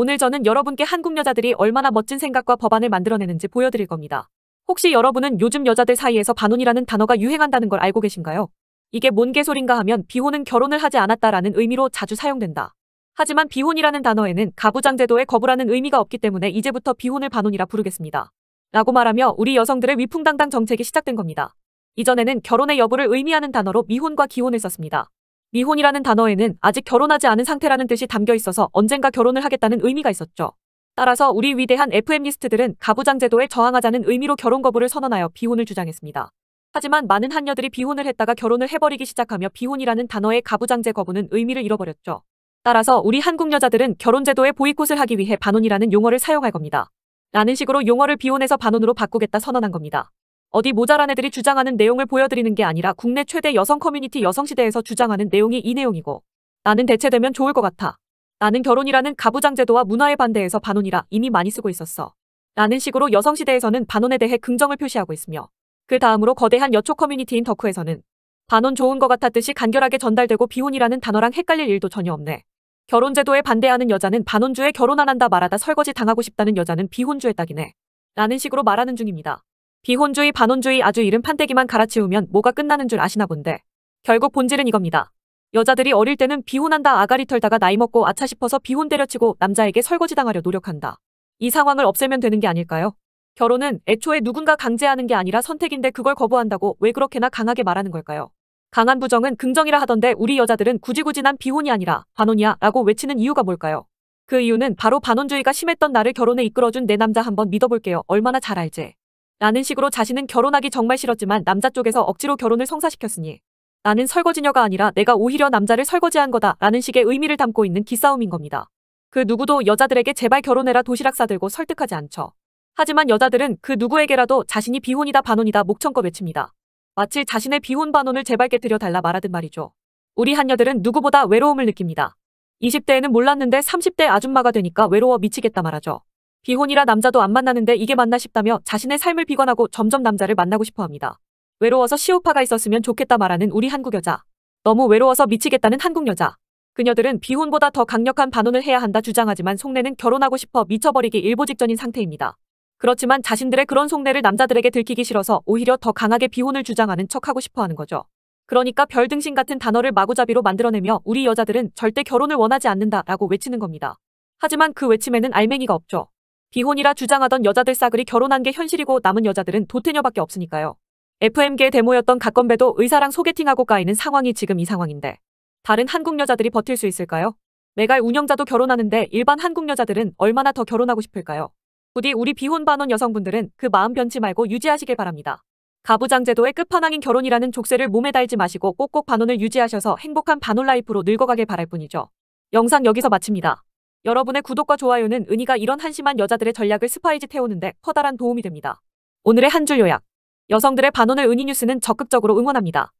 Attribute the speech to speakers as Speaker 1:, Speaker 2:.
Speaker 1: 오늘 저는 여러분께 한국 여자들이 얼마나 멋진 생각과 법안을 만들어내는지 보여드릴 겁니다. 혹시 여러분은 요즘 여자들 사이에서 반혼이라는 단어가 유행한다는 걸 알고 계신가요? 이게 뭔 개소린가 하면 비혼은 결혼을 하지 않았다라는 의미로 자주 사용된다. 하지만 비혼이라는 단어에는 가부장제도의 거부라는 의미가 없기 때문에 이제부터 비혼을 반혼이라 부르겠습니다. 라고 말하며 우리 여성들의 위풍당당 정책이 시작된 겁니다. 이전에는 결혼의 여부를 의미하는 단어로 미혼과 기혼을 썼습니다. 미혼이라는 단어에는 아직 결혼하지 않은 상태라는 뜻이 담겨 있어서 언젠가 결혼을 하겠다는 의미가 있었죠. 따라서 우리 위대한 FM리스트들은 가부장 제도에 저항하자는 의미로 결혼 거부를 선언하여 비혼을 주장했습니다. 하지만 많은 한녀들이 비혼을 했다가 결혼을 해버리기 시작하며 비혼이라는 단어의 가부장제 거부는 의미를 잃어버렸죠. 따라서 우리 한국 여자들은 결혼 제도에 보이콧을 하기 위해 반혼이라는 용어를 사용할 겁니다. 라는 식으로 용어를 비혼에서 반혼으로 바꾸겠다 선언한 겁니다. 어디 모자란 애들이 주장하는 내용을 보여드리는 게 아니라 국내 최대 여성 커뮤니티 여성시대에서 주장하는 내용이 이 내용이고 나는 대체되면 좋을 것 같아. 나는 결혼이라는 가부장제도와 문화에 반대해서 반혼이라 이미 많이 쓰고 있었어. 라는 식으로 여성시대에서는 반혼에 대해 긍정을 표시하고 있으며 그 다음으로 거대한 여초 커뮤니티인 덕후에서는 반혼 좋은 것 같았듯이 간결하게 전달되고 비혼이라는 단어랑 헷갈릴 일도 전혀 없네. 결혼제도에 반대하는 여자는 반혼주에 결혼 안 한다 말하다 설거지 당하고 싶다는 여자는 비혼주의 딱이네. 라는 식으로 말하는 중입니다. 비혼주의 반혼주의 아주 이른 판때기만 갈아치우면 뭐가 끝나는 줄 아시나 본데 결국 본질은 이겁니다. 여자들이 어릴 때는 비혼한다 아가리 털다가 나이 먹고 아차 싶어서 비혼 때려치고 남자에게 설거지 당하려 노력한다. 이 상황을 없애면 되는 게 아닐까요? 결혼은 애초에 누군가 강제하는 게 아니라 선택인데 그걸 거부한다고 왜 그렇게나 강하게 말하는 걸까요? 강한 부정은 긍정이라 하던데 우리 여자들은 굳이 굳이 난 비혼이 아니라 반혼이야 라고 외치는 이유가 뭘까요? 그 이유는 바로 반혼주의가 심했던 나를 결혼에 이끌어준 내 남자 한번 믿어볼게요. 얼마나 잘 알지? 라는 식으로 자신은 결혼하기 정말 싫었지만 남자 쪽에서 억지로 결혼을 성사시켰으니 나는 설거지녀가 아니라 내가 오히려 남자를 설거지한 거다 라는 식의 의미를 담고 있는 기싸움인 겁니다. 그 누구도 여자들에게 제발 결혼해라 도시락 싸들고 설득하지 않죠. 하지만 여자들은 그 누구에게라도 자신이 비혼이다 반혼이다 목청껏 외칩니다. 마치 자신의 비혼 반혼을 제발 깨뜨려 달라 말하듯 말이죠. 우리 한녀들은 누구보다 외로움을 느낍니다. 20대에는 몰랐는데 30대 아줌마가 되니까 외로워 미치겠다 말하죠. 비혼이라 남자도 안 만나는데 이게 맞나 싶다며 자신의 삶을 비관하고 점점 남자를 만나고 싶어 합니다. 외로워서 시오파가 있었으면 좋겠다 말하는 우리 한국 여자. 너무 외로워서 미치겠다는 한국 여자. 그녀들은 비혼보다 더 강력한 반혼을 해야 한다 주장하지만 속내는 결혼하고 싶어 미쳐버리기 일보 직전인 상태입니다. 그렇지만 자신들의 그런 속내를 남자들에게 들키기 싫어서 오히려 더 강하게 비혼을 주장하는 척하고 싶어 하는 거죠. 그러니까 별등신 같은 단어를 마구잡이로 만들어내며 우리 여자들은 절대 결혼을 원하지 않는다라고 외치는 겁니다. 하지만 그 외침에는 알맹이가 없죠. 비혼이라 주장하던 여자들 싸그리 결혼한 게 현실이고 남은 여자들은 도태녀밖에 없으니까요. FM계 데모였던 각건배도 의사랑 소개팅하고 까이는 상황이 지금 이 상황인데 다른 한국 여자들이 버틸 수 있을까요? 메갈 운영자도 결혼하는데 일반 한국 여자들은 얼마나 더 결혼하고 싶을까요? 부디 우리 비혼 반원 여성분들은 그 마음 변치 말고 유지하시길 바랍니다. 가부장제도의 끝판왕인 결혼이라는 족쇄를 몸에 달지 마시고 꼭꼭 반원을 유지하셔서 행복한 반혼 라이프로 늙어가길 바랄 뿐이죠. 영상 여기서 마칩니다. 여러분의 구독과 좋아요는 은희가 이런 한심한 여자들의 전략을 스파이지 태우는데 커다란 도움이 됩니다. 오늘의 한 줄 요약. 여성들의 반원을 은희 뉴스는 적극적으로 응원합니다.